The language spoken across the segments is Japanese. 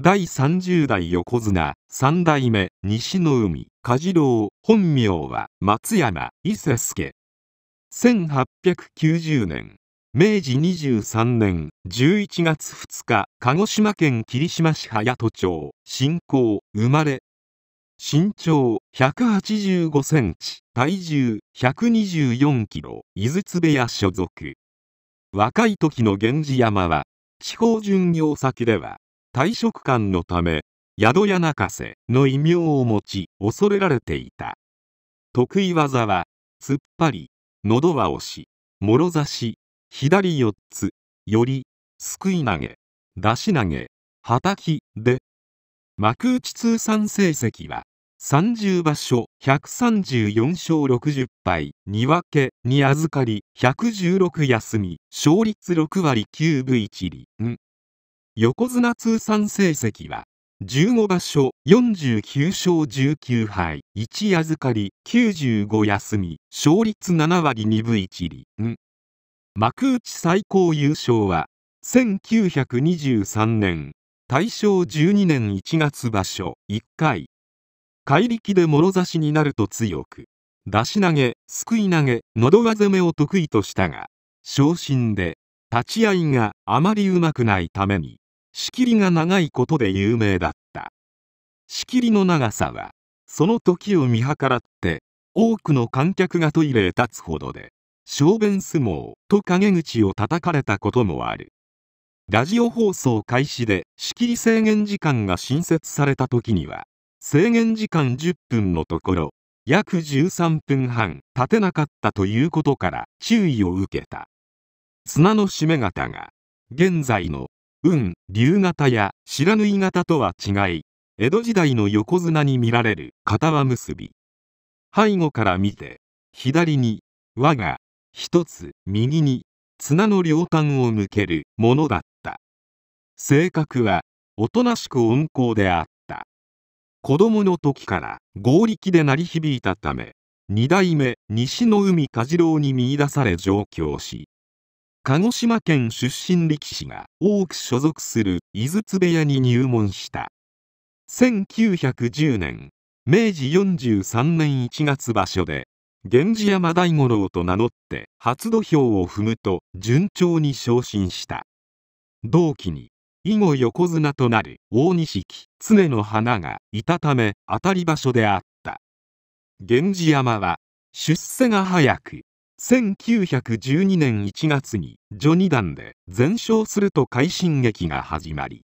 第30代横綱3代目西の海梶次郎本名は松山伊勢助1890年明治23年11月2日鹿児島県霧島市隼戸町新興生まれ身長185センチ体重124キロ井筒部屋所属若い時の源氏山は地方巡業先では退職官のため宿屋泣かせの異名を持ち恐れられていた得意技は突っ張り喉輪押しもろ差し左四つよりすくい投げ出し投げはたきで幕内通算成績は30場所134勝60敗2分けに預かり116休み勝率6割9分1厘横綱通算成績は15場所49勝19敗1預かり95休み勝率7割2分1厘幕内最高優勝は1923年大正12年1月場所1回怪力でもろ差しになると強く出し投げすくい投げのど輪攻めを得意としたが昇進で立ち合いがあまりうまくないために仕切りが長いことで有名だった仕切りの長さはその時を見計らって多くの観客がトイレへ立つほどで小便相撲と陰口を叩かれたこともあるラジオ放送開始で仕切り制限時間が新設された時には制限時間10分のところ約13分半立てなかったということから注意を受けた綱の締め方が現在の運、竜型や白縫い型とは違い、江戸時代の横綱に見られる片輪結び。背後から見て、左に輪が一つ右に綱の両端を向けるものだった。性格はおとなしく温厚であった。子供の時から合力で鳴り響いたため、二代目西の海家次郎に見出され上京し、鹿児島県出身力士が多く所属する井筒部屋に入門した1910年明治43年1月場所で源氏山大五郎と名乗って初土俵を踏むと順調に昇進した同期に以後横綱となる大錦常の花がいたため当たり場所であった源氏山は出世が早く1912年1月に序二段で全勝すると快進撃が始まり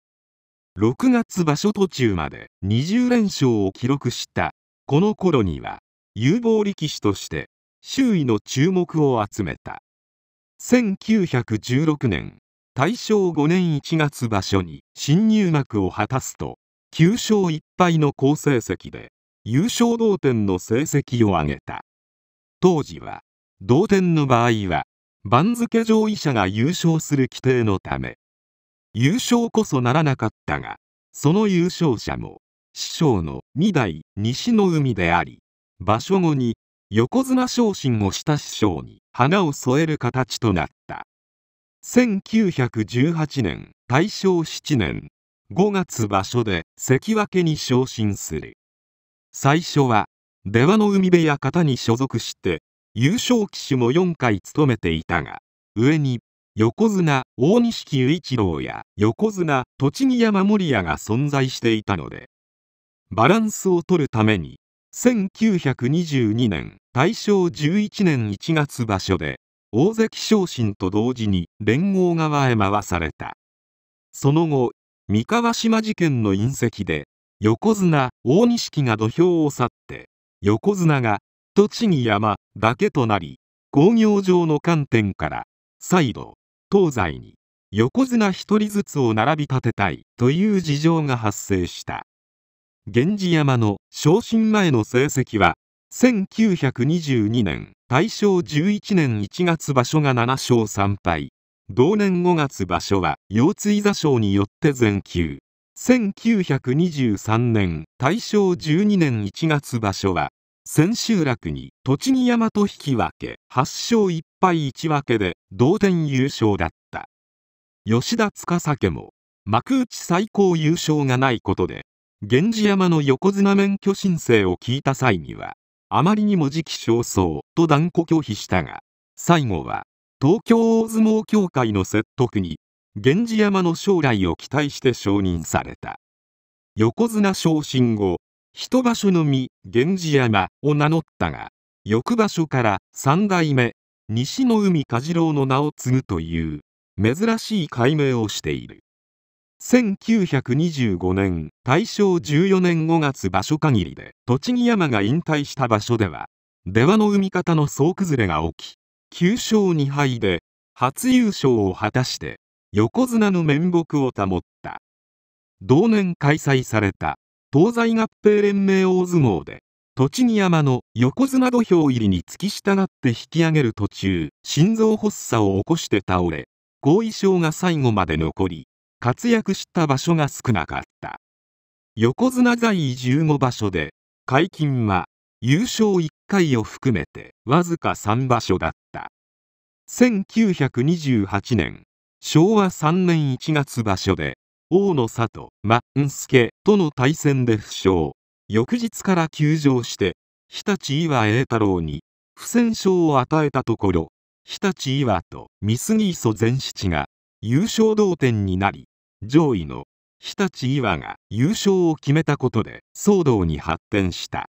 6月場所途中まで20連勝を記録したこの頃には有望力士として周囲の注目を集めた1916年大正5年1月場所に新入幕を果たすと9勝1敗の好成績で優勝同点の成績を挙げた当時は同点の場合は番付上位者が優勝する規定のため優勝こそならなかったがその優勝者も師匠の二代西の海であり場所後に横綱昇進をした師匠に花を添える形となった1918年大正7年5月場所で関脇に昇進する最初は出羽の海部屋方に所属して優勝騎手も4回務めていたが上に横綱大西雄一郎や横綱栃木山守屋が存在していたのでバランスを取るために1922年大正11年1月場所で大関昇進と同時に連合側へ回されたその後三河島事件の隕石で横綱大錦が土俵を去って横綱が栃木山だけとなり工業上の観点から再度東西に横綱一人ずつを並び立てたいという事情が発生した源氏山の昇進前の成績は1922年大正11年1月場所が7勝3敗同年5月場所は腰椎座症によって全休1923年大正12年1月場所は千秋楽に栃木山と引き分け8勝1敗1分けで同点優勝だった吉田司家も幕内最高優勝がないことで源氏山の横綱免許申請を聞いた際にはあまりにも時期尚早と断固拒否したが最後は東京大相撲協会の説得に源氏山の将来を期待して承認された横綱昇進後一場所の実源氏山を名乗ったが翌場所から三代目西の海梶次郎の名を継ぐという珍しい改名をしている1925年大正14年5月場所限りで栃木山が引退した場所では出羽の海方の総崩れが起き9勝2敗で初優勝を果たして横綱の面目を保った同年開催された東西合併連盟大相撲で栃木山の横綱土俵入りに突き従って引き上げる途中心臓発作を起こして倒れ後遺症が最後まで残り活躍した場所が少なかった横綱在位15場所で解禁は優勝1回を含めてわずか3場所だった1928年昭和3年1月場所で大野里真助との対戦で負傷翌日から休場して日立岩栄太郎に不戦勝を与えたところ日立岩と三杉磯全七が優勝同点になり上位の日立岩が優勝を決めたことで騒動に発展した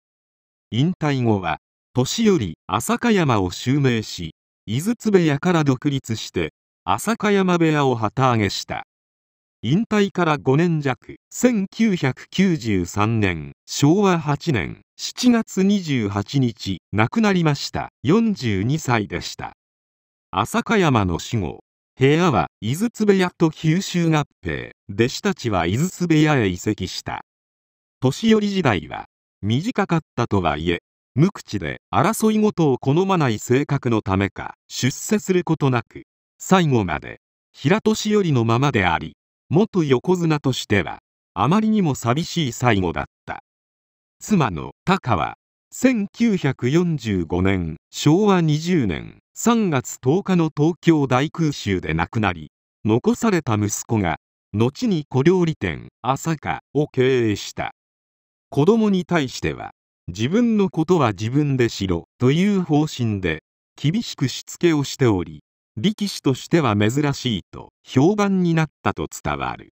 引退後は年寄り朝香山を襲名し井筒部屋から独立して朝香山部屋を旗揚げした引退から5年弱1993年昭和8年7月28日亡くなりました42歳でした朝香山の死後部屋は井筒部屋と九州合併弟子たちは井筒部屋へ移籍した年寄り時代は短かったとはいえ無口で争い事を好まない性格のためか出世することなく最後まで平年寄りのままであり元横綱としてはあまりにも寂しい最後だった妻の高は1945年昭和20年3月10日の東京大空襲で亡くなり残された息子が後に小料理店朝霞を経営した子供に対しては自分のことは自分でしろという方針で厳しくしつけをしており力士としては珍しいと評判になったと伝わる